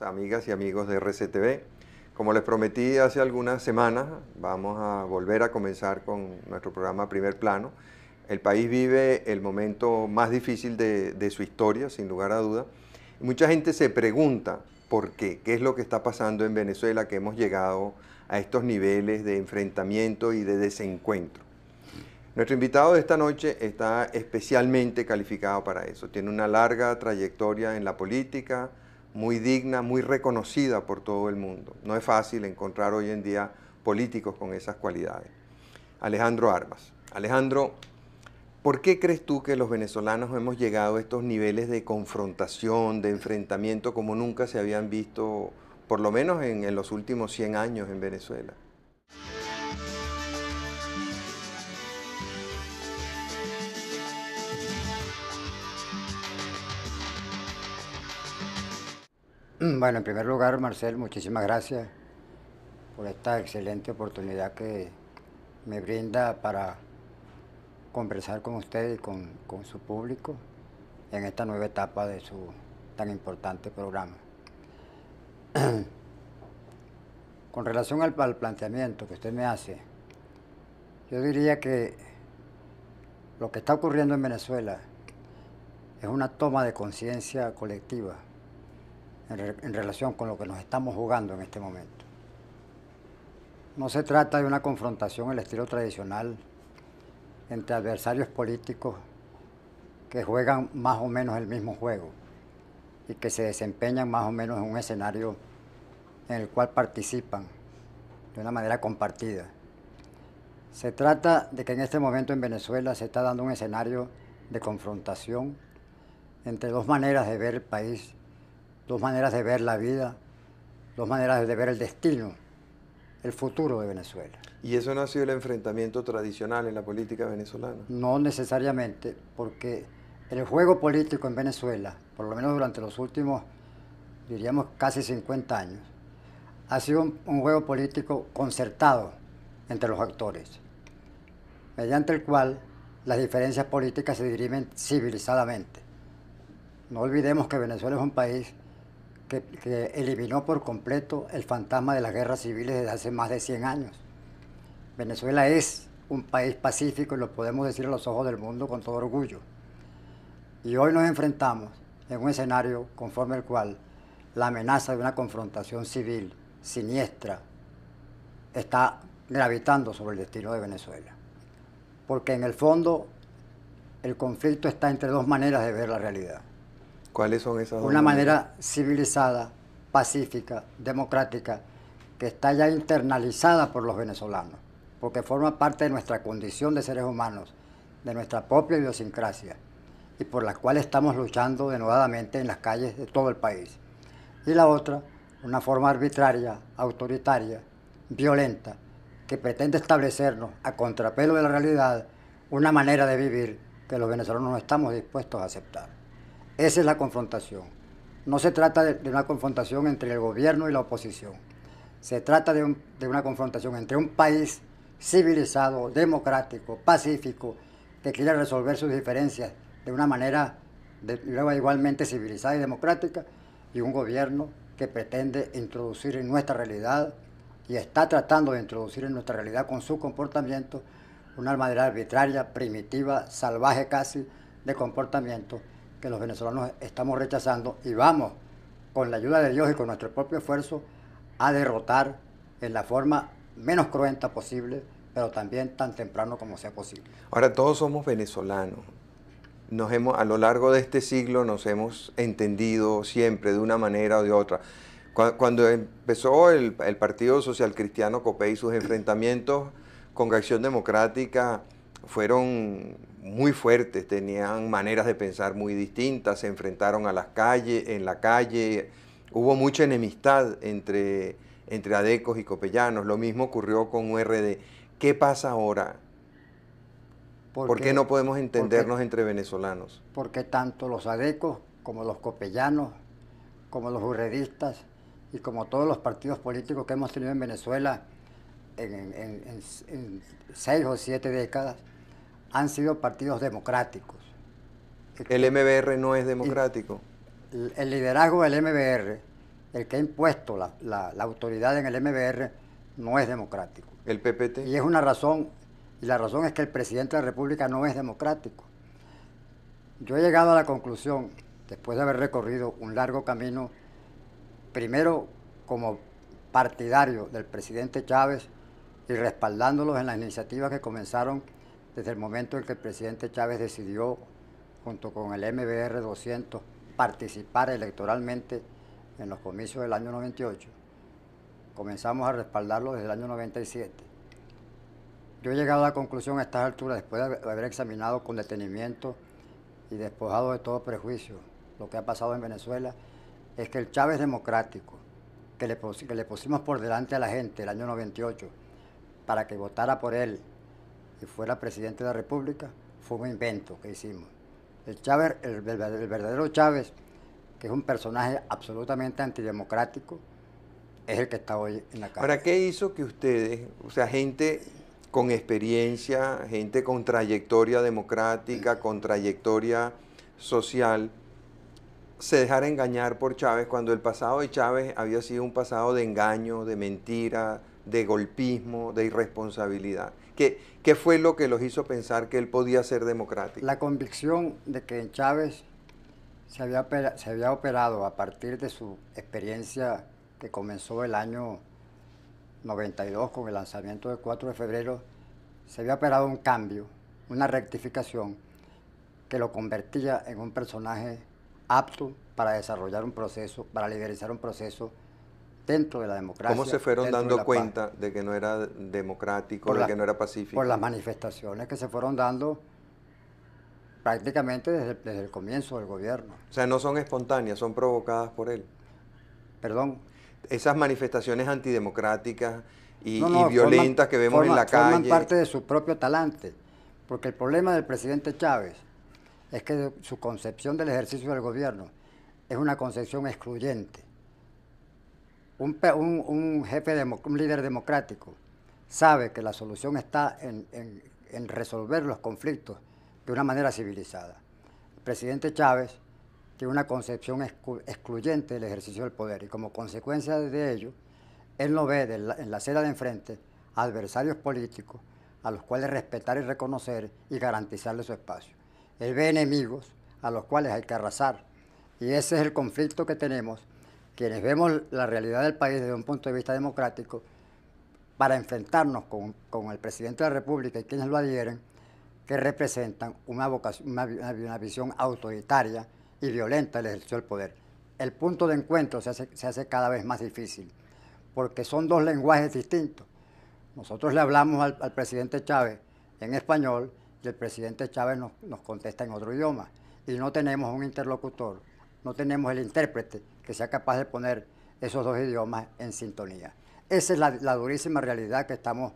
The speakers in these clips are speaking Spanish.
Amigas y amigos de RCTV, como les prometí hace algunas semanas, vamos a volver a comenzar con nuestro programa Primer Plano. El país vive el momento más difícil de, su historia, sin lugar a duda. mucha gente se pregunta por qué, qué es lo que está pasando en Venezuela, que hemos llegado a estos niveles de enfrentamiento y de desencuentro. Nuestro invitado de esta noche está especialmente calificado para eso. Tiene una larga trayectoria en la política, muy digna, muy reconocida por todo el mundo. No es fácil encontrar hoy en día políticos con esas cualidades. Alejandro Armas. Alejandro, ¿por qué crees tú que los venezolanos hemos llegado a estos niveles de confrontación, de enfrentamiento como nunca se habían visto, por lo menos en, en los últimos 100 años en Venezuela? Mm, bueno, en primer lugar, Marcel, muchísimas gracias por esta excelente oportunidad que me brinda para conversar con usted y con, su público en esta nueva etapa de su tan importante programa. con relación al planteamiento que usted me hace, yo diría que lo que está ocurriendo en Venezuela es una toma de conciencia colectiva en, relación con lo que nos estamos jugando en este momento. No se trata de una confrontación el estilo tradicional entre adversarios políticos que juegan más o menos el mismo juego y que se desempeñan más o menos en un escenario en el cual participan de una manera compartida. Se trata de que en este momento en Venezuela se está dando un escenario de confrontación entre dos maneras de ver el país dos maneras de ver la vida, dos maneras de ver el destino, el futuro de Venezuela. ¿Y eso no ha sido el enfrentamiento tradicional en la política venezolana? No necesariamente, porque el juego político en Venezuela, por lo menos durante los últimos, diríamos, casi 50 años, ha sido un, juego político concertado entre los actores, mediante el cual las diferencias políticas se dirimen civilizadamente. No olvidemos que Venezuela es un país que, eliminó por completo el fantasma de las guerras civiles desde hace más de 100 años. Venezuela es un país pacífico y lo podemos decir a los ojos del mundo con todo orgullo. Y hoy nos enfrentamos en un escenario conforme al cual la amenaza de una confrontación civil siniestra está gravitando sobre el destino de Venezuela. Porque en el fondo el conflicto está entre dos maneras de ver la realidad ¿Cuáles son esas? Una manera civilizada, pacífica, democrática, que está ya internalizada por los venezolanos, porque forma parte de nuestra condición de seres humanos, de nuestra propia idiosincrasia, y por la cual estamos luchando denodadamente en las calles de todo el país. Y la otra, una forma arbitraria, autoritaria, violenta, que pretende establecernos, a contrapelo de la realidad, una manera de vivir que los venezolanos no estamos dispuestos a aceptar. Esa es la confrontación. No se trata de, una confrontación entre el gobierno y la oposición. Se trata de, una confrontación entre un país civilizado, democrático, pacífico, que quiere resolver sus diferencias de una manera luego igualmente civilizada y democrática, y un gobierno que pretende introducir en nuestra realidad y está tratando de introducir en nuestra realidad con su comportamiento una manera arbitraria, primitiva, salvaje casi de comportamiento que los venezolanos estamos rechazando y vamos, con la ayuda de Dios y con nuestro propio esfuerzo, a derrotar en la forma menos cruenta posible, pero también tan temprano como sea posible. Ahora, todos somos venezolanos. Nos hemos, a lo largo de este siglo nos hemos entendido siempre de una manera o de otra. Cuando empezó el, Partido Social Cristiano Copé y sus enfrentamientos con Acción Democrática fueron muy fuertes, tenían maneras de pensar muy distintas, se enfrentaron a las calles, en la calle, hubo mucha enemistad entre, entre adecos y copellanos, lo mismo ocurrió con URD. ¿Qué pasa ahora? ¿Por qué no podemos entendernos entre venezolanos? Porque tanto los adecos como los copellanos, como los urredistas y como todos los partidos políticos que hemos tenido en Venezuela en seis o siete décadas, han sido partidos democráticos. ¿El MBR no es democrático? El, liderazgo del MBR, el que ha impuesto la, la, autoridad en el MBR, no es democrático. ¿El PPT? Y es una razón, y la razón es que el presidente de la República no es democrático. Yo he llegado a la conclusión, después de haber recorrido un largo camino, primero como partidario del presidente Chávez y respaldándolos en las iniciativas que comenzaron desde el momento en que el presidente Chávez decidió, junto con el MBR 200, participar electoralmente en los comicios del año 98, comenzamos a respaldarlo desde el año 97. Yo he llegado a la conclusión a estas alturas, después de haber examinado con detenimiento y despojado de todo prejuicio lo que ha pasado en Venezuela, es que el Chávez democrático, que le, le pusimos por delante a la gente el año 98, para que votara por él y fuera presidente de la República, fue un invento que hicimos. El Chávez, el, verdadero Chávez, que es un personaje absolutamente antidemocrático, es el que está hoy en la cámara ¿Para ¿qué hizo que ustedes, o sea, gente con experiencia, gente con trayectoria democrática, mm. con trayectoria social, se dejara engañar por Chávez cuando el pasado de Chávez había sido un pasado de engaño, de mentira, de golpismo, de irresponsabilidad? ¿Qué, fue lo que los hizo pensar que él podía ser democrático? La convicción de que en Chávez se había, operado, se había operado a partir de su experiencia que comenzó el año 92 con el lanzamiento del 4 de febrero, se había operado un cambio, una rectificación que lo convertía en un personaje apto para desarrollar un proceso, para liderizar un proceso dentro de la democracia. ¿Cómo se fueron dando cuenta de que no era democrático, de que no era pacífico? Por las manifestaciones que se fueron dando prácticamente desde, el comienzo del gobierno. O sea, no son espontáneas, son provocadas por él. Perdón. Esas manifestaciones antidemocráticas y, violentas que vemos en la calle. Forman parte de su propio talante, porque el problema del presidente Chávez es que su concepción del ejercicio del gobierno es una concepción excluyente un, jefe, líder democrático, sabe que la solución está en, resolver los conflictos de una manera civilizada. El presidente Chávez tiene una concepción excluyente del ejercicio del poder y como consecuencia de ello, él no ve en la seda de enfrente adversarios políticos a los cuales respetar y reconocer y garantizarle su espacio. Él ve enemigos a los cuales hay que arrasar y ese es el conflicto que tenemos quienes vemos la realidad del país desde un punto de vista democrático, para enfrentarnos con, el presidente de la República y quienes lo adhieren, que representan una, una, visión autoritaria y violenta del ejercicio del poder. El punto de encuentro se hace, cada vez más difícil, porque son dos lenguajes distintos. Nosotros le hablamos al, presidente Chávez en español y el presidente Chávez nos, nos contesta en otro idioma. Y no tenemos un interlocutor, no tenemos el intérprete que sea capaz de poner esos dos idiomas en sintonía. Esa es la, durísima realidad que estamos,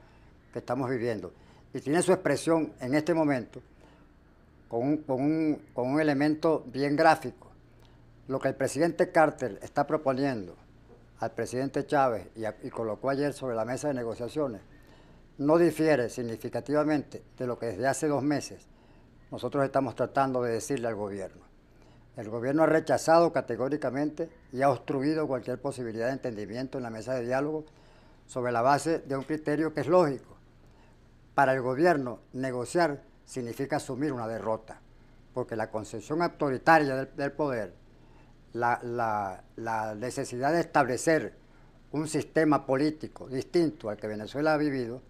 que estamos viviendo. Y tiene su expresión en este momento con un, elemento bien gráfico. Lo que el presidente Carter está proponiendo al presidente Chávez y, y colocó ayer sobre la mesa de negociaciones no difiere significativamente de lo que desde hace dos meses nosotros estamos tratando de decirle al gobierno. El gobierno ha rechazado categóricamente y ha obstruido cualquier posibilidad de entendimiento en la mesa de diálogo sobre la base de un criterio que es lógico. Para el gobierno, negociar significa asumir una derrota, porque la concepción autoritaria del, poder, la necesidad de establecer un sistema político distinto al que Venezuela ha vivido,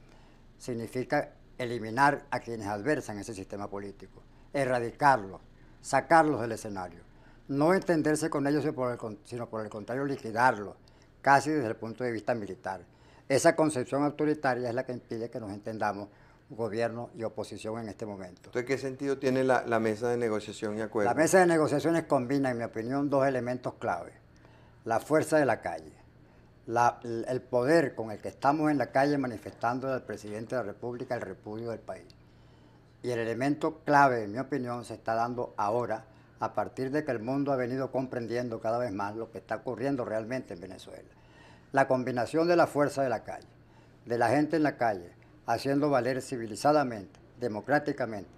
significa eliminar a quienes adversan ese sistema político, erradicarlo, sacarlos del escenario. No entenderse con ellos, sino por el contrario liquidarlos, casi desde el punto de vista militar. Esa concepción autoritaria es la que impide que nos entendamos gobierno y oposición en este momento. Entonces, ¿qué sentido tiene la, mesa de negociación y acuerdo? La mesa de negociaciones combina, en mi opinión, dos elementos clave. La fuerza de la calle, el poder con el que estamos en la calle manifestando al presidente de la República el repudio del país. Y el elemento clave, en mi opinión, se está dando ahora, a partir de que el mundo ha venido comprendiendo cada vez más lo que está ocurriendo realmente en Venezuela. La combinación de la fuerza de la calle, de la gente en la calle, haciendo valer civilizadamente, democráticamente,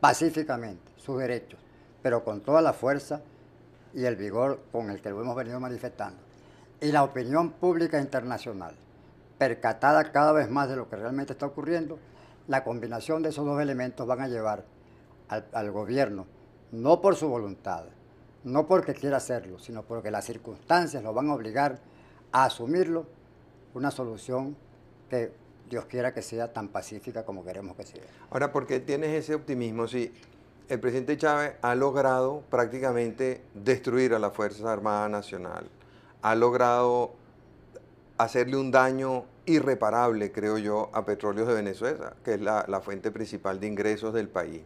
pacíficamente sus derechos, pero con toda la fuerza y el vigor con el que lo hemos venido manifestando. Y la opinión pública internacional, percatada cada vez más de lo que realmente está ocurriendo, la combinación de esos dos elementos van a llevar al, gobierno, no por su voluntad, no porque quiera hacerlo, sino porque las circunstancias lo van a obligar a asumirlo, una solución que Dios quiera que sea tan pacífica como queremos que sea. Ahora, ¿por qué tienes ese optimismo? Si el presidente Chávez ha logrado prácticamente destruir a la Fuerza Armada Nacional, ha logrado hacerle un daño irreparable, creo yo, a Petróleos de Venezuela, que es la, fuente principal de ingresos del país.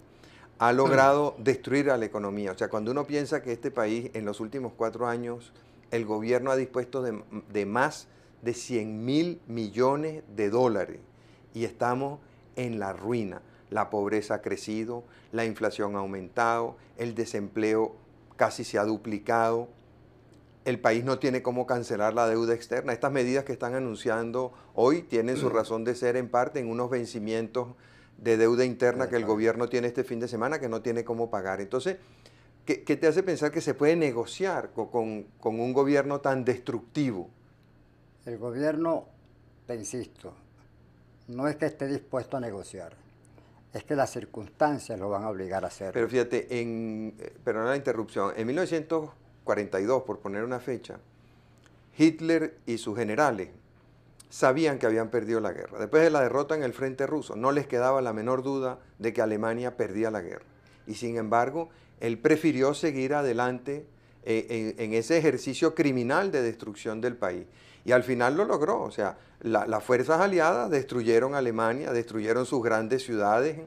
Ha mm. logrado destruir a la economía. O sea, cuando uno piensa que este país en los últimos cuatro años, el gobierno ha dispuesto de, de más de 100 mil millones de dólares y estamos en la ruina. La pobreza ha crecido, la inflación ha aumentado, el desempleo casi se ha duplicado, el país no tiene cómo cancelar la deuda externa. Estas medidas que están anunciando hoy tienen su mm. razón de ser en parte en unos vencimientos de deuda interna que el gobierno tiene este fin de semana que no tiene cómo pagar. Entonces, ¿qué, te hace pensar que se puede negociar con, un gobierno tan destructivo? El gobierno, te insisto, no es que esté dispuesto a negociar es que las circunstancias lo van a obligar a hacer. Pero fíjate, en, eh, perdona la interrupción, en 1900 42, por poner una fecha, Hitler y sus generales sabían que habían perdido la guerra. Después de la derrota en el frente ruso, no les quedaba la menor duda de que Alemania perdía la guerra. Y sin embargo, él prefirió seguir adelante eh, en, ese ejercicio criminal de destrucción del país. Y al final lo logró. O sea, las fuerzas aliadas destruyeron Alemania, destruyeron sus grandes ciudades,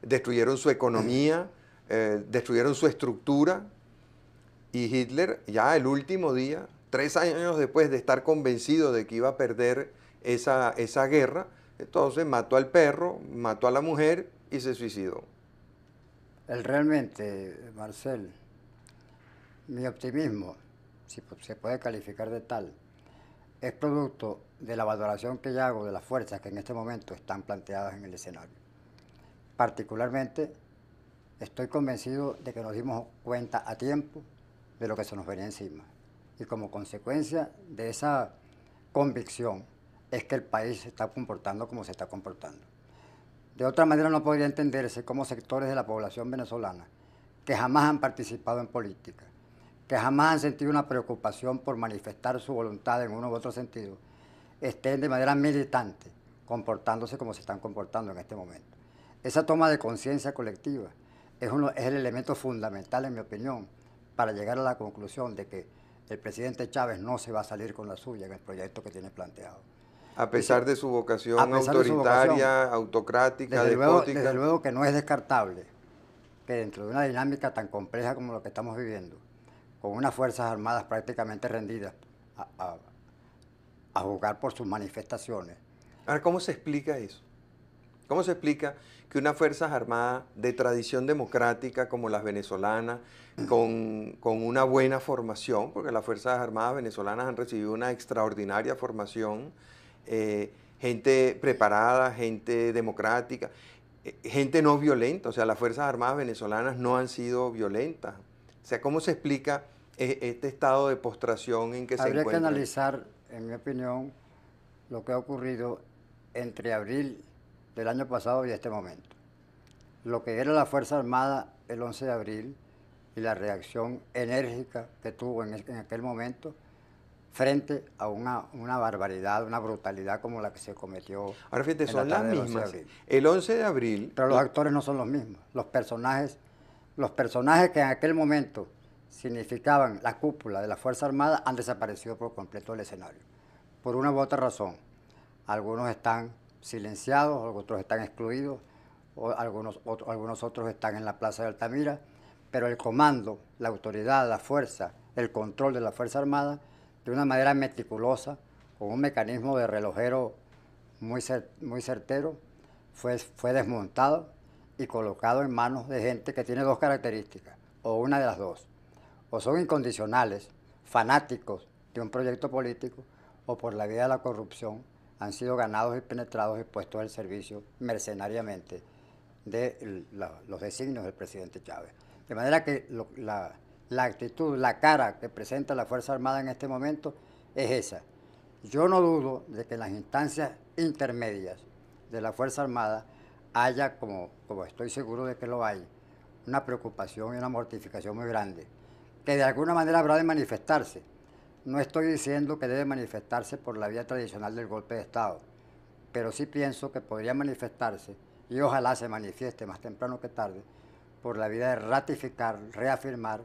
destruyeron su economía, eh, destruyeron su estructura y Hitler, ya el último día, tres años después de estar convencido de que iba a perder esa, guerra, entonces mató al perro, mató a la mujer y se suicidó. Realmente, Marcel, mi optimismo, si se puede calificar de tal, es producto de la valoración que yo hago de las fuerzas que en este momento están planteadas en el escenario. Particularmente, estoy convencido de que nos dimos cuenta a tiempo de lo que se nos venía encima. Y como consecuencia de esa convicción es que el país se está comportando como se está comportando. De otra manera no podría entenderse cómo sectores de la población venezolana que jamás han participado en política, que jamás han sentido una preocupación por manifestar su voluntad en uno u otro sentido, estén de manera militante comportándose como se están comportando en este momento. Esa toma de conciencia colectiva es, es el elemento fundamental, en mi opinión, para llegar a la conclusión de que el presidente Chávez no se va a salir con la suya en el proyecto que tiene planteado. A pesar de su vocación autoritaria, autocrática, desde Luego, desde que no es descartable que dentro de una dinámica tan compleja como la que estamos viviendo, con unas Fuerzas Armadas prácticamente rendidas a, a jugar por sus manifestaciones. Ahora, ¿cómo se explica eso? ¿Cómo se explica que unas Fuerzas Armadas de tradición democrática como las venezolanas, con, una buena formación, porque las Fuerzas Armadas venezolanas han recibido una extraordinaria formación, eh, gente preparada, gente democrática, eh, gente no violenta, o sea, las Fuerzas Armadas venezolanas no han sido violentas. O sea, ¿cómo se explica eh, este estado de postración en que se encuentra? Habría que analizar, en mi opinión, lo que ha ocurrido entre abril del año pasado y de este momento. Lo que era la Fuerza Armada el 11 de abril y la reacción enérgica que tuvo en, en aquel momento frente a una, una, barbaridad, una brutalidad como la que se cometió. el 11 de abril. Pero los actores no son los mismos. Los personajes, los personajes que en aquel momento significaban la cúpula de la Fuerza Armada han desaparecido por completo del escenario. Por una u otra razón. Algunos están silenciados, otros están excluidos, o algunos, otros están en la Plaza de Altamira, pero el comando, la autoridad, la fuerza, el control de la Fuerza Armada, de una manera meticulosa, con un mecanismo de relojero muy, muy certero, fue, fue desmontado y colocado en manos de gente que tiene dos características, o una de las dos, o son incondicionales, fanáticos de un proyecto político, o por la vía de la corrupción han sido ganados y penetrados y puestos al servicio mercenariamente de los designios del presidente Chávez. De manera que la, actitud, la cara que presenta la Fuerza Armada en este momento es esa. Yo no dudo de que en las instancias intermedias de la Fuerza Armada haya, como, como estoy seguro de que lo hay, una preocupación y una mortificación muy grande, que de alguna manera habrá de manifestarse no estoy diciendo que debe manifestarse por la vía tradicional del golpe de Estado, pero sí pienso que podría manifestarse, y ojalá se manifieste más temprano que tarde, por la vía de ratificar, reafirmar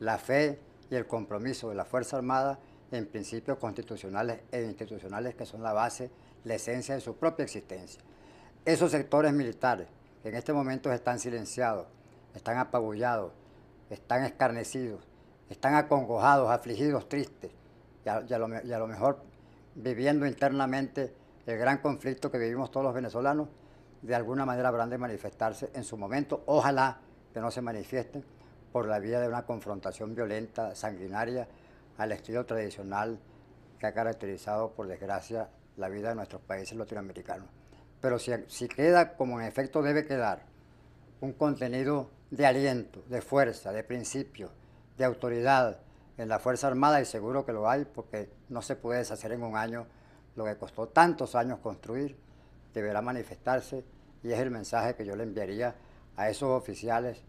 la fe y el compromiso de la Fuerza Armada en principios constitucionales e institucionales que son la base, la esencia de su propia existencia. Esos sectores militares que en este momento están silenciados, están apabullados, están escarnecidos, están acongojados, afligidos, tristes, y a, lo, mejor viviendo internamente el gran conflicto que vivimos todos los venezolanos, de alguna manera habrán de manifestarse en su momento. Ojalá que no se manifiesten por la vía de una confrontación violenta, sanguinaria, al estilo tradicional que ha caracterizado, por desgracia, la vida de nuestros países latinoamericanos. Pero si, si queda, como en efecto debe quedar, un contenido de aliento, de fuerza, de principio, de autoridad, en la Fuerza Armada y seguro que lo hay porque no se puede deshacer en un año lo que costó tantos años construir, deberá manifestarse y es el mensaje que yo le enviaría a esos oficiales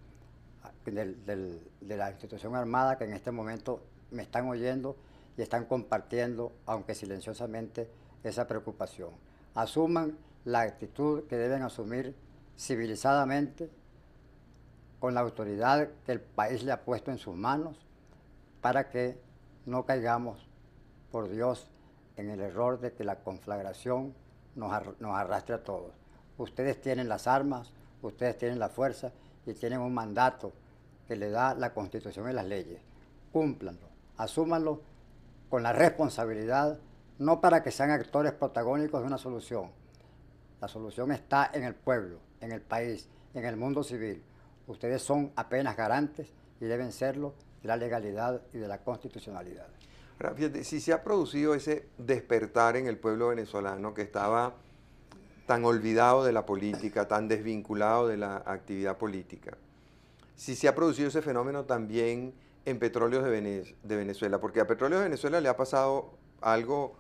de la institución armada que en este momento me están oyendo y están compartiendo, aunque silenciosamente, esa preocupación. Asuman la actitud que deben asumir civilizadamente con la autoridad que el país le ha puesto en sus manos para que no caigamos, por Dios, en el error de que la conflagración nos, arrastre a todos. Ustedes tienen las armas, ustedes tienen la fuerza y tienen un mandato que le da la Constitución y las leyes. Cúmplanlo, asúmanlo con la responsabilidad, no para que sean actores protagónicos de una solución. La solución está en el pueblo, en el país, en el mundo civil. Ustedes son apenas garantes y deben serlo de la legalidad y de la constitucionalidad. si se ha producido ese despertar en el pueblo venezolano que estaba tan olvidado de la política, tan desvinculado de la actividad política, si se ha producido ese fenómeno también en Petróleos de, Venezuela, porque a Petróleos de Venezuela le ha pasado algo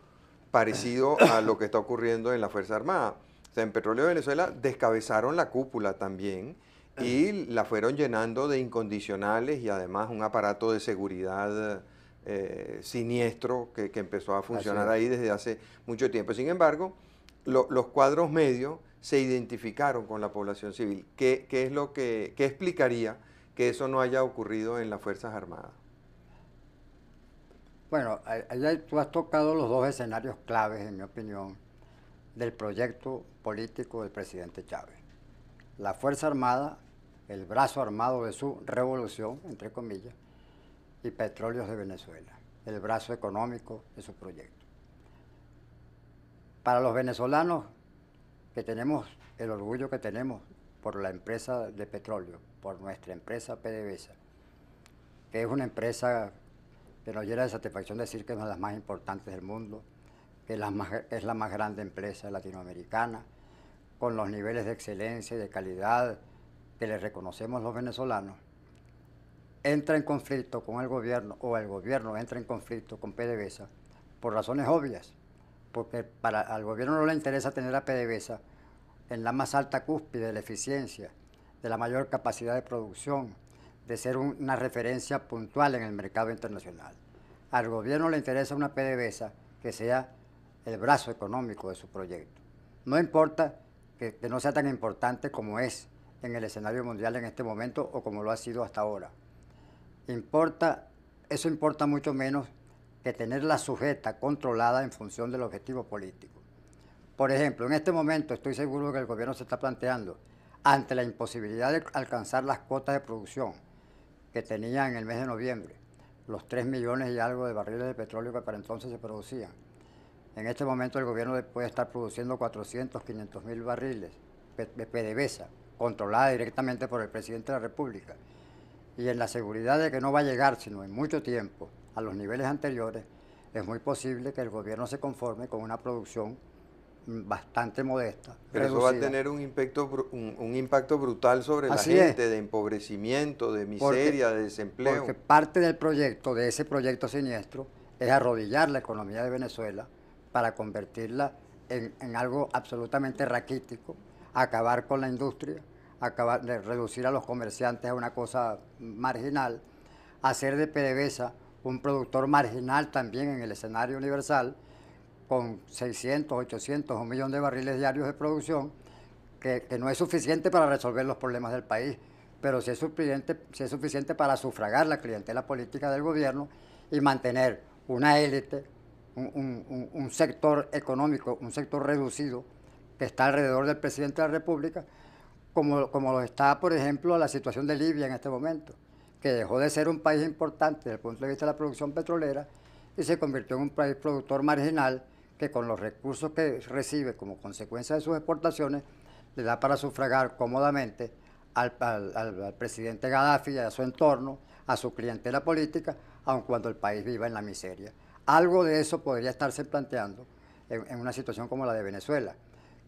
parecido a lo que está ocurriendo en la Fuerza Armada. O sea, en Petróleo de Venezuela descabezaron la cúpula también Ah. y la fueron llenando de incondicionales y además un aparato de seguridad eh, siniestro que, empezó a funcionar ahí desde hace mucho tiempo. Sin embargo, los cuadros medios se identificaron con la población civil. ¿Qué, qué es lo que qué explicaría que eso no haya ocurrido en las Fuerzas Armadas? Bueno, tú has tocado los dos escenarios claves, en mi opinión, del proyecto político del presidente Chávez la Fuerza Armada, el brazo armado de su revolución, entre comillas, y Petróleos de Venezuela, el brazo económico de su proyecto. Para los venezolanos que tenemos el orgullo que tenemos por la empresa de petróleo, por nuestra empresa PDVSA, que es una empresa que nos llena de satisfacción decir que es una de las más importantes del mundo, que es la más grande empresa latinoamericana, con los niveles de excelencia y de calidad que le reconocemos los venezolanos, entra en conflicto con el gobierno o el gobierno entra en conflicto con PDVSA por razones obvias, porque para al gobierno no le interesa tener a PDVSA en la más alta cúspide de la eficiencia, de la mayor capacidad de producción, de ser una referencia puntual en el mercado internacional. Al gobierno le interesa una PDVSA que sea el brazo económico de su proyecto. No importa que, no sea tan importante como es en el escenario mundial en este momento o como lo ha sido hasta ahora. Importa, eso importa mucho menos que tenerla sujeta, controlada en función del objetivo político. Por ejemplo, en este momento estoy seguro que el gobierno se está planteando, ante la imposibilidad de alcanzar las cuotas de producción que tenía en el mes de noviembre, los 3 millones y algo de barriles de petróleo que para entonces se producían, en este momento el gobierno puede estar produciendo 400, 500 mil barriles de PDVSA, controlada directamente por el presidente de la República. Y en la seguridad de que no va a llegar, sino en mucho tiempo, a los niveles anteriores, es muy posible que el gobierno se conforme con una producción mm, bastante modesta. Pero eso va a tener un impacto, brutal sobre la gente, de empobrecimiento, de miseria, de desempleo. Porque parte del proyecto, de ese proyecto siniestro, es arrodillar la economía de Venezuela para convertirla en, algo absolutamente raquítico, acabar con la industria, acabar, de reducir a los comerciantes a una cosa marginal, hacer de PDVSA un productor marginal también en el escenario universal, con 600, 800, un millón de barriles diarios de producción, que, no es suficiente para resolver los problemas del país, pero es, suficiente, sí es suficiente para sufragar la clientela política del gobierno y mantener una élite un, sector económico, un sector reducido que está alrededor del presidente de la República, como, lo está, por ejemplo, la situación de Libia en este momento, que dejó de ser un país importante desde el punto de vista de la producción petrolera y se convirtió en un país productor marginal que con los recursos que recibe como consecuencia de sus exportaciones le da para sufragar cómodamente al, al, presidente Gaddafi y a su entorno, a su clientela política, aun cuando el país viva en la miseria. Algo de eso podría estarse planteando en, una situación como la de Venezuela.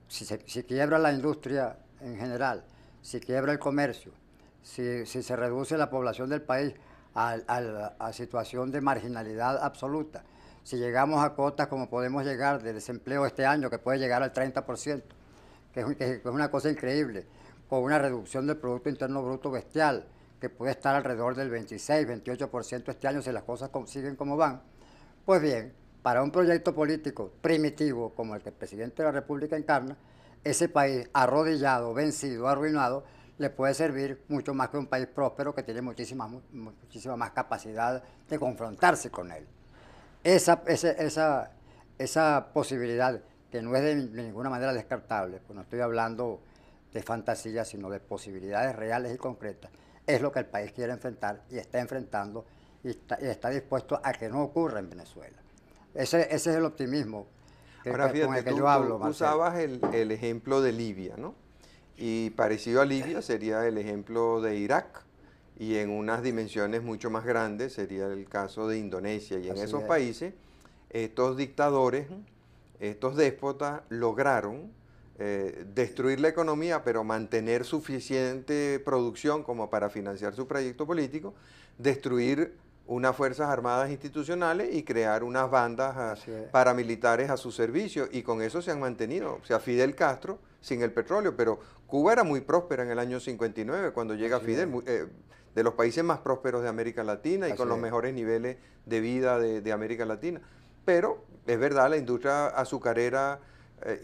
Si, quiebra la industria en general, si quiebra el comercio, si, se reduce la población del país a, situación de marginalidad absoluta, si llegamos a cotas como podemos llegar de desempleo este año, que puede llegar al 30%, que es, que es una cosa increíble, con una reducción del Producto Interno Bruto bestial, que puede estar alrededor del 26, 28% este año si las cosas siguen como van, pues bien, para un proyecto político primitivo como el que el presidente de la República encarna, ese país arrodillado, vencido, arruinado, le puede servir mucho más que un país próspero que tiene muchísima, muchísima más capacidad de confrontarse con él. Esa, esa, posibilidad, que no es de, ninguna manera descartable, pues no estoy hablando de fantasías, sino de posibilidades reales y concretas, es lo que el país quiere enfrentar y está enfrentando y está, dispuesto a que no ocurra en Venezuela. Ese, es el optimismo que yo hablo. Tú usabas el, ejemplo de Libia, ¿no? Y parecido a Libia sería el ejemplo de Irak y en unas dimensiones mucho más grandes sería el caso de Indonesia. Y en esos países, estos dictadores, estos déspotas lograron eh, destruir la economía, pero mantener suficiente producción como para financiar su proyecto político, destruir unas Fuerzas Armadas institucionales y crear unas bandas ah, paramilitares a su servicio. Y con eso se han mantenido. O sea, Fidel Castro sin el petróleo, pero Cuba era muy próspera en el año 59, cuando llega Fidel, eh, de los países más prósperos de América Latina y con los mejores niveles de vida de, América Latina. Pero es verdad, la industria azucarera eh,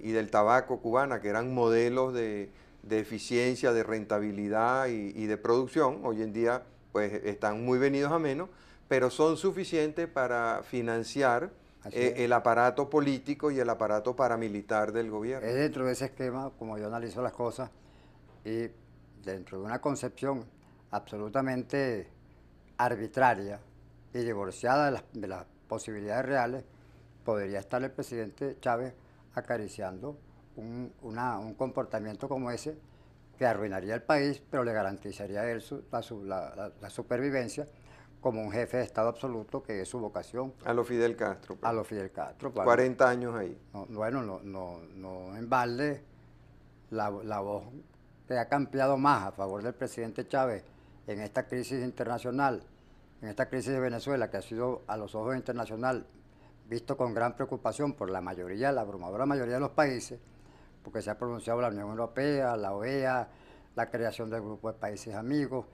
y, del tabaco cubana, que eran modelos de, eficiencia, de rentabilidad y de producción, hoy en día pues están muy venidos a menos, pero son suficientes para financiar eh, el aparato político y el aparato paramilitar del gobierno. Es dentro de ese esquema, como yo analizo las cosas, y dentro de una concepción absolutamente arbitraria y divorciada de las, posibilidades reales, podría estar el presidente Chávez acariciando un, un comportamiento como ese que arruinaría el país, pero le garantizaría a él la, la, supervivencia como un jefe de Estado absoluto, que es su vocación. A los Fidel Castro. Pues. A los Fidel Castro. Cuarenta 40 años ahí. bueno, no, no, en balde la, la voz que ha cambiado más a favor del presidente Chávez en esta crisis internacional, en esta crisis de Venezuela, que ha sido a los ojos internacional visto con gran preocupación por la mayoría, la abrumadora mayoría de los países, porque se ha pronunciado la Unión Europea, la OEA, la creación del Grupo de Países Amigos.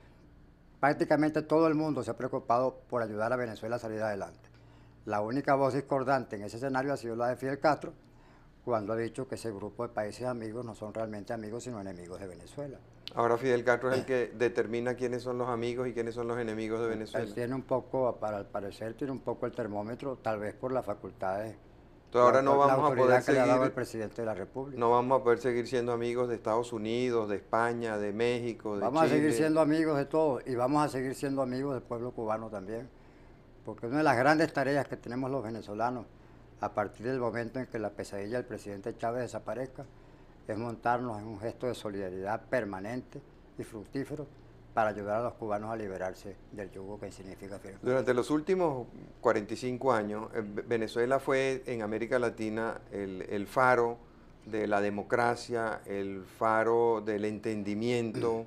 Prácticamente todo el mundo se ha preocupado por ayudar a Venezuela a salir adelante. La única voz discordante en ese escenario ha sido la de Fidel Castro, cuando ha dicho que ese grupo de países amigos no son realmente amigos, sino enemigos de Venezuela. Ahora Fidel Castro es el eh. que determina quiénes son los amigos y quiénes son los enemigos de Venezuela. Él tiene un poco, para al parecer, tiene un poco el termómetro, tal vez por las facultades entonces ahora no vamos a poder seguir. No vamos a poder seguir siendo amigos de Estados Unidos, de España, de México, de Vamos a seguir siendo amigos de todos y vamos a seguir siendo amigos del pueblo cubano también. Porque una de las grandes tareas que tenemos los venezolanos, a partir del momento en que la pesadilla del presidente Chávez desaparezca, es montarnos en un gesto de solidaridad permanente y fructífero para ayudar a los cubanos a liberarse del yugo que significa Fidel Durante los últimos 45 años, eh, Venezuela fue en América Latina el, faro de la democracia, el faro del entendimiento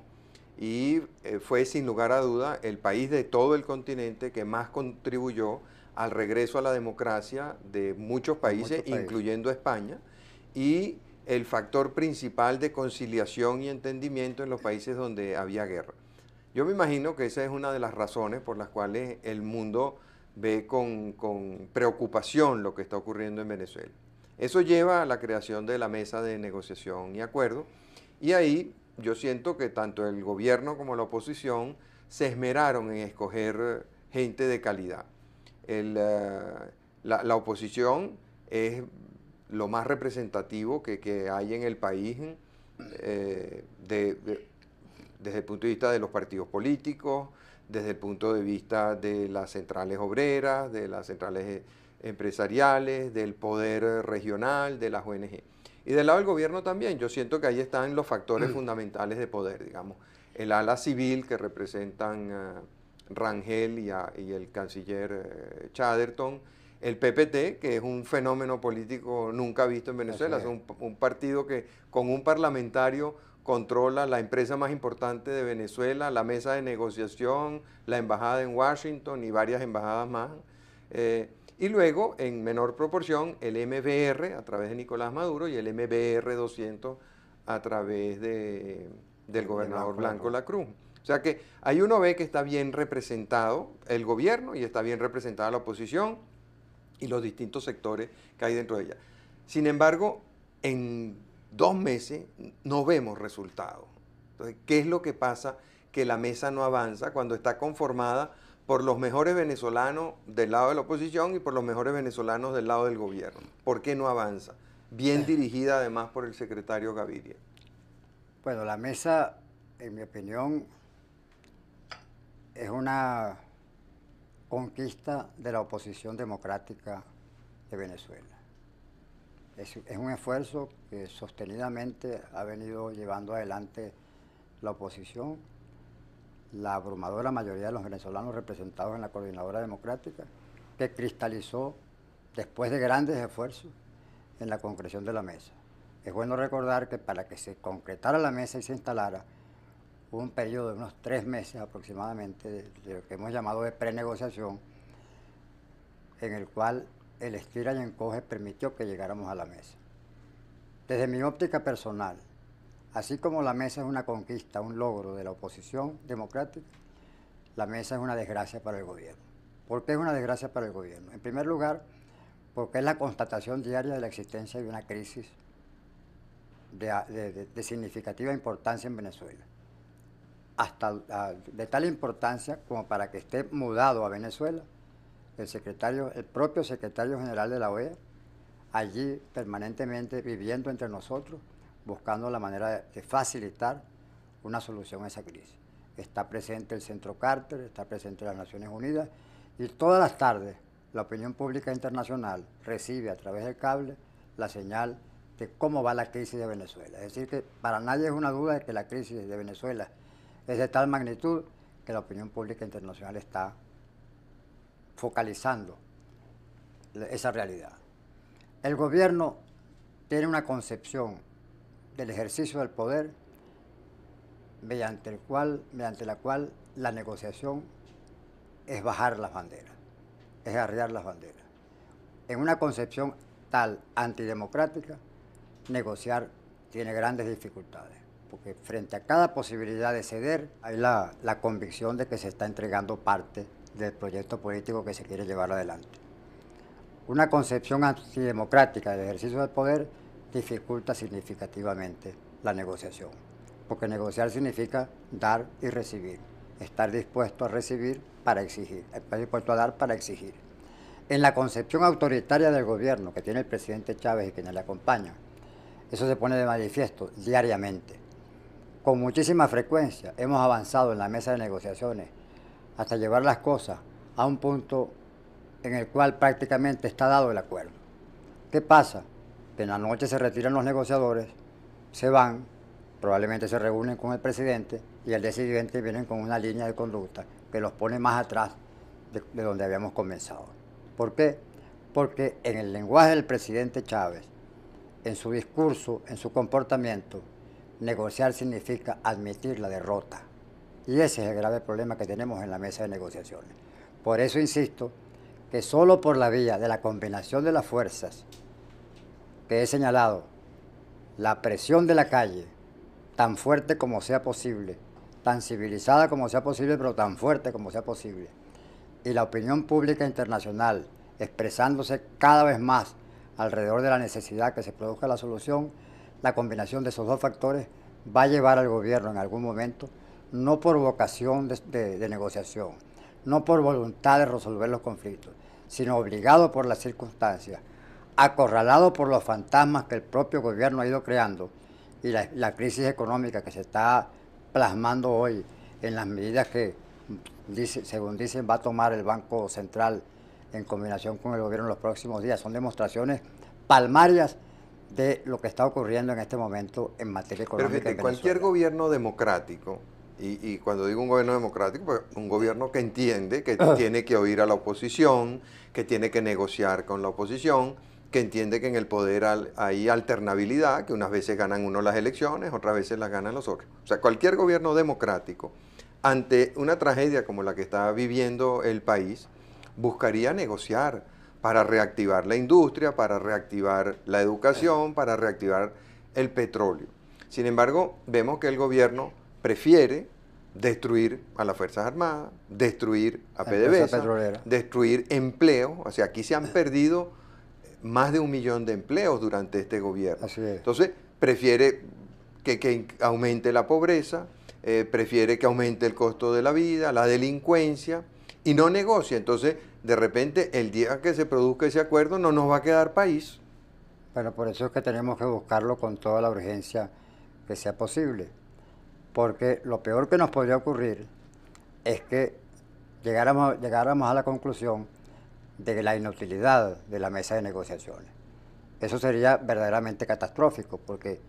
y eh, fue sin lugar a duda el país de todo el continente que más contribuyó al regreso a la democracia de muchos países. incluyendo España, y el factor principal de conciliación y entendimiento en los países donde había guerra. Yo me imagino que esa es una de las razones por las cuales el mundo ve con, preocupación lo que está ocurriendo en Venezuela. Eso lleva a la creación de la mesa de negociación y acuerdo y ahí yo siento que tanto el gobierno como la oposición se esmeraron en escoger gente de calidad. Eh, la, oposición es lo más representativo que, hay en el país eh, de, desde el punto de vista de los partidos políticos, desde el punto de vista de las centrales obreras, de las centrales eh, empresariales, del poder regional, de las ONG. Y del lado del gobierno también, yo siento que ahí están los factores mm. fundamentales de poder, digamos. El ala civil que representan eh, Rangel y, el canciller eh, chaderton el PPT, que es un fenómeno político nunca visto en Venezuela, es un, un partido que con un parlamentario controla la empresa más importante de Venezuela, la mesa de negociación, la embajada en Washington y varias embajadas más. Eh, y luego, en menor proporción, el MBR a través de Nicolás Maduro y el MBR 200 a través de, del gobernador Blanco, Lacruz. O sea que ahí uno ve que está bien representado el gobierno y está bien representada la oposición y los distintos sectores que hay dentro de ella. Sin embargo, en dos meses no vemos resultados. Entonces, ¿qué es lo que pasa? Que la mesa no avanza cuando está conformada por los mejores venezolanos del lado de la oposición y por los mejores venezolanos del lado del gobierno. ¿Por qué no avanza? Bien dirigida además por el secretario Gaviria. Bueno, la mesa, en mi opinión, es una conquista de la oposición democrática de Venezuela es, un esfuerzo que sostenidamente ha venido llevando adelante la oposición, la abrumadora mayoría de los venezolanos representados en la Coordinadora Democrática, que cristalizó después de grandes esfuerzos en la concreción de la mesa. Es bueno recordar que para que se concretara la mesa y se instalara, hubo un periodo de unos tres meses aproximadamente de lo que hemos llamado de prenegociación, en el cual el estira y encoge permitió que llegáramos a la mesa. Desde mi óptica personal, así como la mesa es una conquista, un logro de la oposición democrática, la mesa es una desgracia para el gobierno. ¿Por qué es una desgracia para el gobierno? En primer lugar, porque es la constatación diaria de la existencia de una crisis de, de significativa importancia en Venezuela. Hasta, de tal importancia como para que esté mudado a Venezuela el secretario, el propio secretario general de la OEA, allí permanentemente viviendo entre nosotros, buscando la manera de facilitar una solución a esa crisis. Está presente el Centro Carter, está presente las Naciones Unidas y todas las tardes la opinión pública internacional recibe a través del cable la señal de cómo va la crisis de Venezuela. Es decir, que para nadie es una duda de que la crisis de Venezuela es de tal magnitud que la opinión pública internacional está focalizando esa realidad. El gobierno tiene una concepción del ejercicio del poder mediante, cual, mediante la cual la negociación es bajar las banderas, es arrear las banderas. En una concepción tal antidemocrática, negociar tiene grandes dificultades, porque frente a cada posibilidad de ceder hay la, la convicción de que se está entregando parte del proyecto político que se quiere llevar adelante. Una concepción antidemocrática del ejercicio del poder dificulta significativamente la negociación, porque negociar significa dar y recibir, estar dispuesto a recibir para exigir, estar dispuesto a dar para exigir. En la concepción autoritaria del gobierno que tiene el presidente Chávez y quien le acompaña... eso se pone de manifiesto diariamente. Con muchísima frecuencia hemos avanzado en la mesa de negociaciones hasta llevar las cosas a un punto en el cual prácticamente está dado el acuerdo. ¿Qué pasa? Que en la noche se retiran los negociadores, se van, probablemente se reúnen con el presidente y el día siguiente vienen con una línea de conducta que los pone más atrás de donde habíamos comenzado. ¿Por qué? Porque en el lenguaje del presidente Chávez, en su discurso, en su comportamiento, negociar significa admitir la derrota. Y ese es el grave problema que tenemos en la mesa de negociaciones. Por eso insisto que solo por la vía de la combinación de las fuerzas que he señalado, la presión de la calle, tan fuerte como sea posible, tan civilizada como sea posible, pero tan fuerte como sea posible, y la opinión pública internacional expresándose cada vez más alrededor de la necesidad que se produzca la solución, la combinación de esos dos factores va a llevar al gobierno en algún momento no por vocación de, negociación, no por voluntad de resolver los conflictos, sino obligado por las circunstancias, acorralado por los fantasmas que el propio gobierno ha ido creando y la, crisis económica que se está plasmando hoy en las medidas que, dice, según dicen, va a tomar el Banco Central en combinación con el gobierno en los próximos días, son demostraciones palmarias de lo que está ocurriendo en este momento en materia económica. Pero cualquier gobierno democrático y, cuando digo un gobierno democrático, pues un gobierno que entiende que ah. tiene que oír a la oposición, que tiene que negociar con la oposición, que entiende que en el poder hay alternabilidad, que unas veces ganan uno las elecciones, otras veces las ganan los otros. O sea, cualquier gobierno democrático, ante una tragedia como la que está viviendo el país, buscaría negociar para reactivar la industria, para reactivar la educación, para reactivar el petróleo. Sin embargo, vemos que el gobierno prefiere destruir a las Fuerzas Armadas, destruir a PDVSA, destruir empleo. O sea, aquí se han perdido más de un millón de empleos durante este gobierno. Entonces, prefiere que, aumente la pobreza, eh, prefiere que aumente el costo de la vida, la delincuencia, y no negocia. Entonces, de repente, el día que se produzca ese acuerdo no nos va a quedar país. Pero por eso es que tenemos que buscarlo con toda la urgencia que sea posible porque lo peor que nos podría ocurrir es que llegáramos, llegáramos a la conclusión de la inutilidad de la mesa de negociaciones. Eso sería verdaderamente catastrófico, porque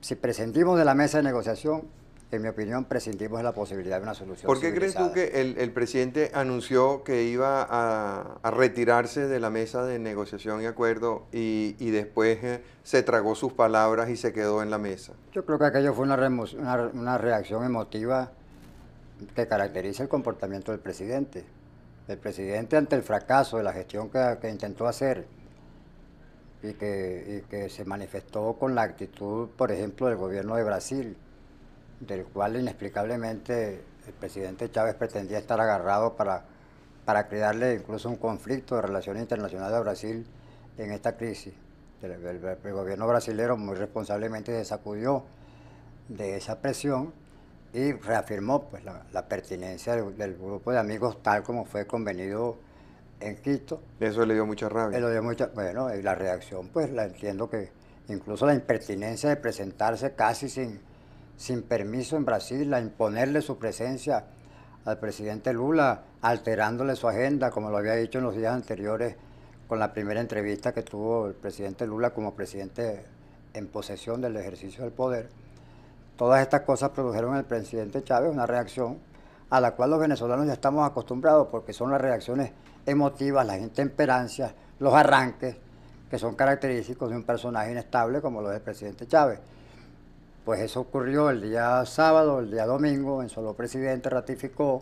si prescindimos de la mesa de negociación, en mi opinión, presentimos la posibilidad de una solución. ¿Por qué crees tú que el, presidente anunció que iba a, retirarse de la mesa de negociación y acuerdo y, después eh, se tragó sus palabras y se quedó en la mesa? Yo creo que aquello fue una, una, reacción emotiva que caracteriza el comportamiento del presidente. El presidente ante el fracaso de la gestión que, intentó hacer y que se manifestó con la actitud, por ejemplo, del gobierno de Brasil, del cual inexplicablemente el presidente Chávez pretendía estar agarrado para, para crearle incluso un conflicto de relaciones internacionales a Brasil en esta crisis. El, gobierno brasileño muy responsablemente se sacudió de esa presión y reafirmó pues, la, pertinencia del, grupo de amigos tal como fue convenido en Quito. Eso le dio mucha rabia. bueno, y la reacción pues la entiendo que incluso la impertinencia de presentarse casi sin sin permiso en Brasil a imponerle su presencia al presidente Lula, alterándole su agenda, como lo había dicho en los días anteriores con la primera entrevista que tuvo el presidente Lula como presidente en posesión del ejercicio del poder. Todas estas cosas produjeron en el presidente Chávez una reacción a la cual los venezolanos ya estamos acostumbrados porque son las reacciones emotivas, las intemperancias, los arranques que son característicos de un personaje inestable como lo es el presidente Chávez. Pues eso ocurrió el día sábado, el día domingo, en solo presidente ratificó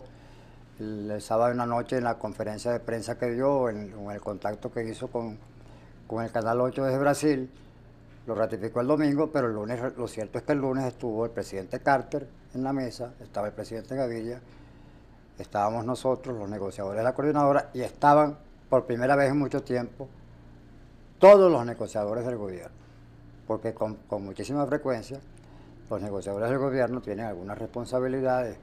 el, sábado en la noche en la conferencia de prensa que dio, en, el contacto que hizo con, con, el Canal 8 desde Brasil, lo ratificó el domingo, pero el lunes, lo cierto es que el lunes estuvo el presidente Carter en la mesa, estaba el presidente Gaviria... estábamos nosotros, los negociadores de la coordinadora, y estaban por primera vez en mucho tiempo todos los negociadores del gobierno, porque con muchísima frecuencia los negociadores del gobierno tienen algunas responsabilidades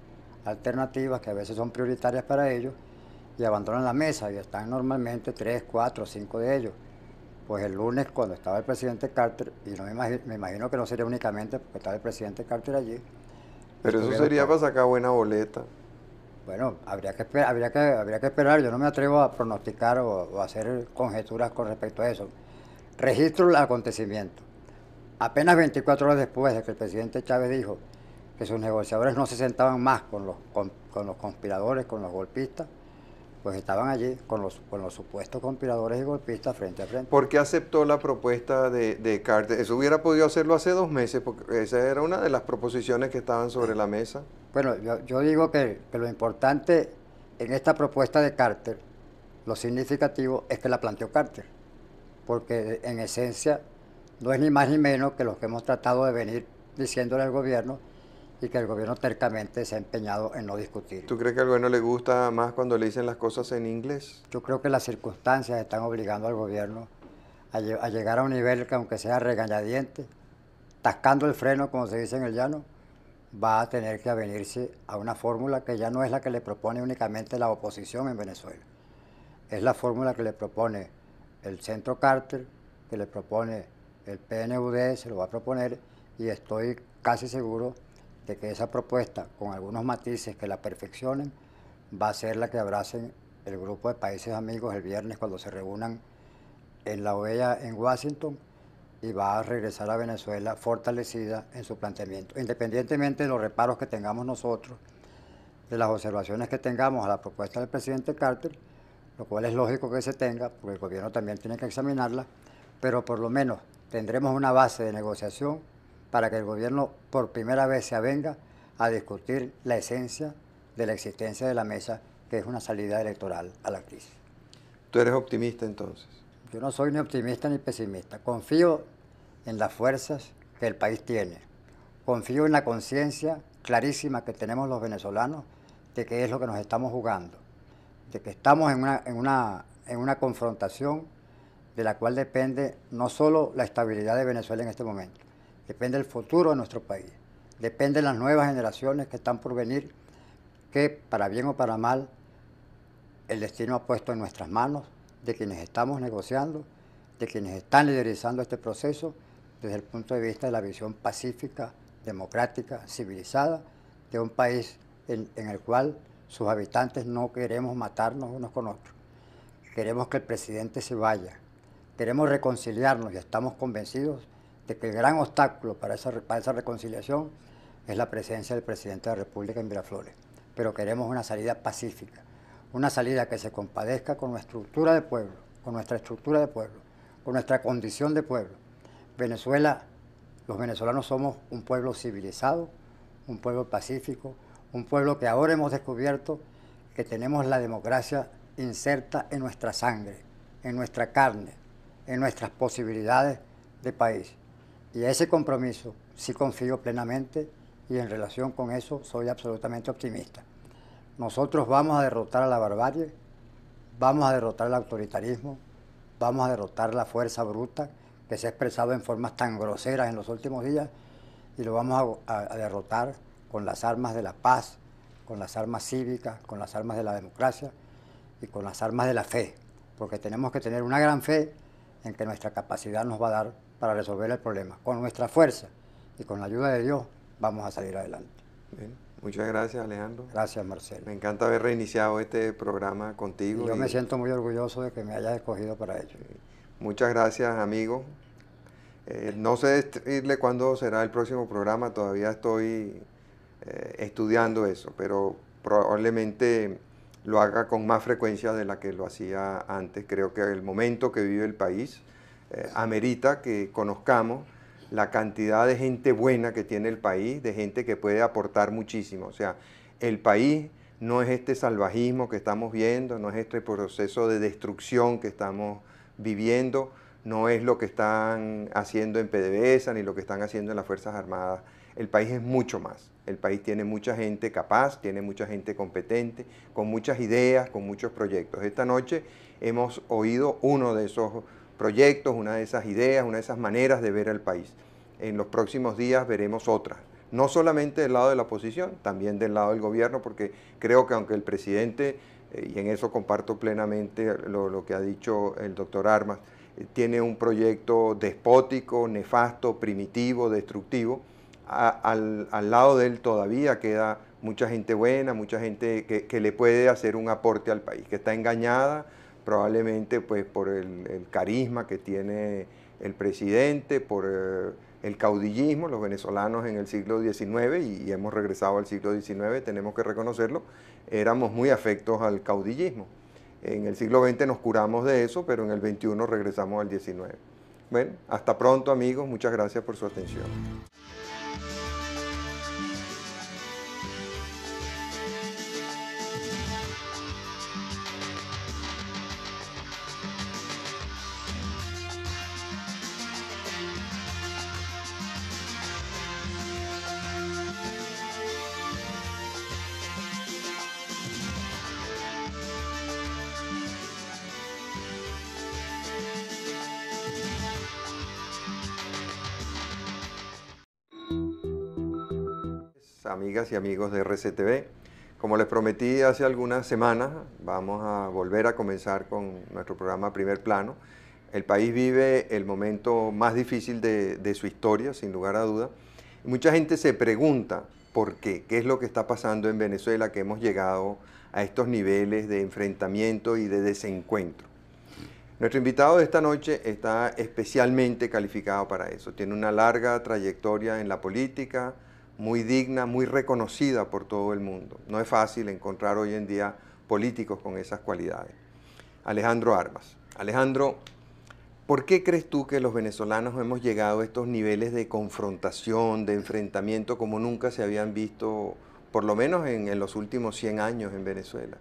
alternativas que a veces son prioritarias para ellos y abandonan la mesa y están normalmente tres, cuatro, cinco de ellos. Pues el lunes cuando estaba el presidente Carter, y no me imagino, que no sería únicamente porque estaba el presidente Carter allí. Pero eso sería para sacar buena boleta. Bueno, habría que, habría, que, habría que esperar, yo no me atrevo a pronosticar o hacer conjeturas con respecto a eso. Registro el acontecimiento Apenas 24 horas después de que el presidente Chávez dijo que sus negociadores no se sentaban más con los, con, los conspiradores, con los golpistas, pues estaban allí con los, con los supuestos conspiradores y golpistas frente a frente. ¿Por qué aceptó la propuesta de, Carter? Eso hubiera podido hacerlo hace dos meses, porque esa era una de las proposiciones que estaban sobre la mesa. Bueno, yo, digo que, que lo importante en esta propuesta de Carter, lo significativo es que la planteó Carter, porque en esencia no es ni más ni menos que lo que hemos tratado de venir diciéndole al gobierno y que el gobierno tercamente se ha empeñado en no discutir. ¿Tú crees que al gobierno le gusta más cuando le dicen las cosas en inglés? Yo creo que las circunstancias están obligando al gobierno a, llegar a un nivel que aunque sea regañadiente, tascando el freno, como se dice en el llano, va a tener que avenirse a una fórmula que ya no es la que le propone únicamente la oposición en Venezuela. Es la fórmula que le propone el centro Carter, que le propone el PNUD se lo va a proponer y estoy casi seguro de que esa propuesta, con algunos matices que la perfeccionen, va a ser la que abracen el grupo de países amigos el viernes cuando se reúnan en la OEA en Washington y va a regresar a Venezuela fortalecida en su planteamiento. Independientemente de los reparos que tengamos nosotros, de las observaciones que tengamos a la propuesta del presidente Carter, lo cual es lógico que se tenga, porque el gobierno también tiene que examinarla, pero por lo menos tendremos una base de negociación para que el gobierno por primera vez se avenga a discutir la esencia de la existencia de la mesa, que es una salida electoral a la crisis. ¿Tú eres optimista entonces? Yo no soy ni optimista ni pesimista. Confío en las fuerzas que el país tiene. Confío en la conciencia clarísima que tenemos los venezolanos de que es lo que nos estamos jugando, de que estamos en una, en una, en una confrontación de la cual depende no solo la estabilidad de Venezuela en este momento, depende el futuro de nuestro país, depende de las nuevas generaciones que están por venir, que para bien o para mal, el destino ha puesto en nuestras manos de quienes estamos negociando, de quienes están liderizando este proceso desde el punto de vista de la visión pacífica, democrática, civilizada, de un país en el cual sus habitantes no queremos matarnos unos con otros. Queremos que el presidente se vaya, Queremos reconciliarnos y estamos convencidos de que el gran obstáculo para esa, esa reconciliación es la presencia del presidente de la República en Miraflores. Pero queremos una salida pacífica, una salida que se compadezca con nuestra estructura de pueblo, con nuestra estructura de pueblo, con nuestra condición de pueblo. Venezuela, los venezolanos somos un pueblo civilizado, un pueblo pacífico, un pueblo que ahora hemos descubierto que tenemos la democracia inserta en nuestra sangre, en nuestra carne, en nuestras posibilidades de país. Y ese compromiso sí confío plenamente y en relación con eso soy absolutamente optimista. Nosotros vamos a derrotar a la barbarie, vamos a derrotar el autoritarismo, vamos a derrotar la fuerza bruta que se ha expresado en formas tan groseras en los últimos días y lo vamos a, a derrotar con las armas de la paz, con las armas cívicas, con las armas de la democracia y con las armas de la fe, porque tenemos que tener una gran fe en que nuestra capacidad nos va a dar para resolver el problema. Con nuestra fuerza y con la ayuda de Dios vamos a salir adelante. Muchas gracias, Alejandro. Gracias, Marcelo. Me encanta haber reiniciado este programa contigo. yo me siento muy orgulloso de que me hayas escogido para ello. Muchas gracias, amigo. Eh, no sé decirle cuándo será el próximo programa, todavía estoy eh, estudiando eso, pero probablemente lo haga con más frecuencia de la que lo hacía antes. Creo que el momento que vive el país eh, amerita que conozcamos la cantidad de gente buena que tiene el país, de gente que puede aportar muchísimo. O sea, el país no es este salvajismo que estamos viendo, no es este proceso de destrucción que estamos viviendo, no es lo que están haciendo en PDVSA ni lo que están haciendo en las Fuerzas Armadas. El país es mucho más. El país tiene mucha gente capaz, tiene mucha gente competente, con muchas ideas, con muchos proyectos. Esta noche hemos oído uno de esos proyectos, una de esas ideas, una de esas maneras de ver al país. En los próximos días veremos otra, no solamente del lado de la oposición, también del lado del gobierno, porque creo que aunque el presidente, eh, y en eso comparto plenamente lo, lo que ha dicho el doctor Armas, eh, tiene un proyecto despótico, nefasto, primitivo, destructivo, al, lado de él todavía queda mucha gente buena, mucha gente que, le puede hacer un aporte al país, que está engañada probablemente pues, por el, carisma que tiene el presidente, por eh, el caudillismo, los venezolanos en el siglo XIX, y, y, hemos regresado al siglo XIX, tenemos que reconocerlo, éramos muy afectos al caudillismo. En el siglo XX nos curamos de eso, pero en el XXI regresamos al XIX. Bueno, hasta pronto amigos, muchas gracias por su atención. y amigos de RCTV. Como les prometí hace algunas semanas, vamos a volver a comenzar con nuestro programa Primer Plano. El país vive el momento más difícil de, de su historia, sin lugar a duda. Mucha gente se pregunta por qué, qué es lo que está pasando en Venezuela, que hemos llegado a estos niveles de enfrentamiento y de desencuentro. Nuestro invitado de esta noche está especialmente calificado para eso. Tiene una larga trayectoria en la política, muy digna, muy reconocida por todo el mundo. No es fácil encontrar hoy en día políticos con esas cualidades. Alejandro Armas. Alejandro, ¿por qué crees tú que los venezolanos hemos llegado a estos niveles de confrontación, de enfrentamiento como nunca se habían visto, por lo menos en, los últimos 100 años en Venezuela?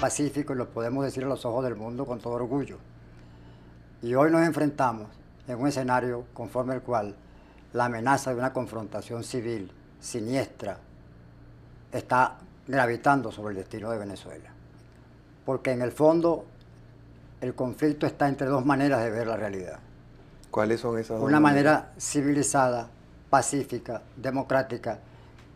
Pacífico, y lo podemos decir a los ojos del mundo con todo orgullo. Y hoy nos enfrentamos en un escenario conforme al cual la amenaza de una confrontación civil siniestra está gravitando sobre el destino de Venezuela. Porque en el fondo el conflicto está entre dos maneras de ver la realidad. ¿Cuáles son esas? Una manera civilizada, pacífica, democrática,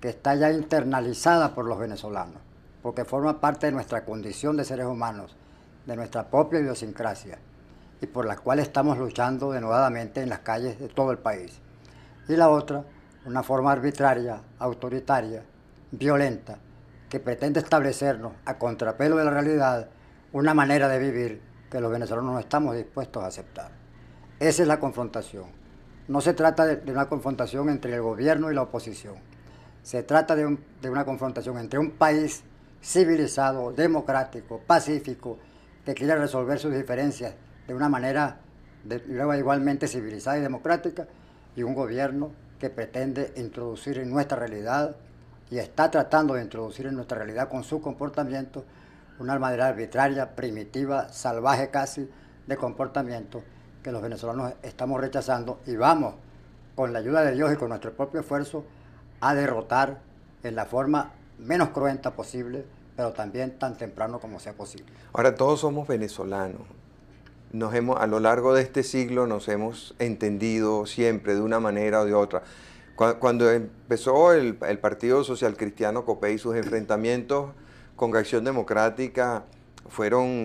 que está ya internalizada por los venezolanos, porque forma parte de nuestra condición de seres humanos, de nuestra propia idiosincrasia, y por la cual estamos luchando denodadamente en las calles de todo el país y la otra, una forma arbitraria, autoritaria, violenta, que pretende establecernos, a contrapelo de la realidad, una manera de vivir que los venezolanos no estamos dispuestos a aceptar. Esa es la confrontación. No se trata de, una confrontación entre el gobierno y la oposición. Se trata de, una confrontación entre un país civilizado, democrático, pacífico, que quiere resolver sus diferencias de una manera de, igualmente civilizada y democrática, y un gobierno que pretende introducir en nuestra realidad y está tratando de introducir en nuestra realidad con su comportamiento una manera arbitraria, primitiva, salvaje casi de comportamiento que los venezolanos estamos rechazando y vamos, con la ayuda de Dios y con nuestro propio esfuerzo, a derrotar en la forma menos cruenta posible, pero también tan temprano como sea posible. Ahora todos somos venezolanos, nos hemos, a lo largo de este siglo nos hemos entendido siempre de una manera o de otra. Cuando empezó el, el Partido Social Cristiano Copé y sus enfrentamientos con Acción Democrática fueron...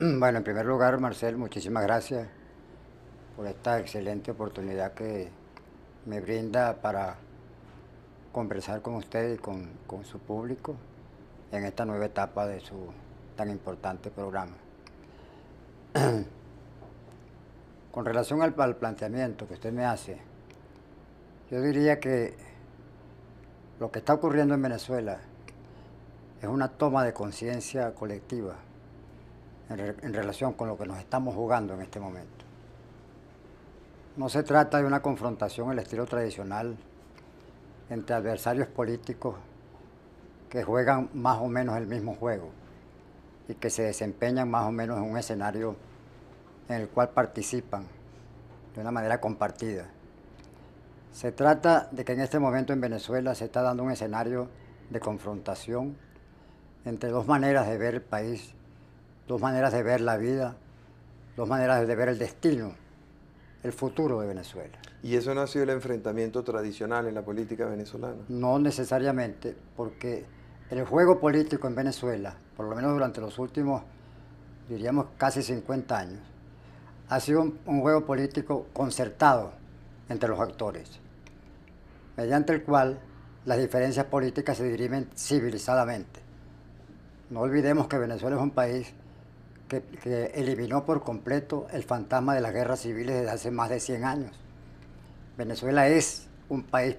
Mm, bueno, en primer lugar, Marcel, muchísimas gracias por esta excelente oportunidad que me brinda para conversar con usted y con, su público en esta nueva etapa de su tan importante programa. con relación al, planteamiento que usted me hace, yo diría que lo que está ocurriendo en Venezuela es una toma de conciencia colectiva en, relación con lo que nos estamos jugando en este momento. No se trata de una confrontación en el estilo tradicional entre adversarios políticos que juegan más o menos el mismo juego y que se desempeñan más o menos en un escenario en el cual participan de una manera compartida. Se trata de que en este momento en Venezuela se está dando un escenario de confrontación entre dos maneras de ver el país, dos maneras de ver la vida, dos maneras de ver el destino el futuro de Venezuela. ¿Y eso no ha sido el enfrentamiento tradicional en la política venezolana? No necesariamente, porque el juego político en Venezuela, por lo menos durante los últimos, diríamos, casi 50 años, ha sido un, juego político concertado entre los actores, mediante el cual las diferencias políticas se dirimen civilizadamente. No olvidemos que Venezuela es un país que, eliminó por completo el fantasma de las guerras civiles desde hace más de 100 años. Venezuela es un país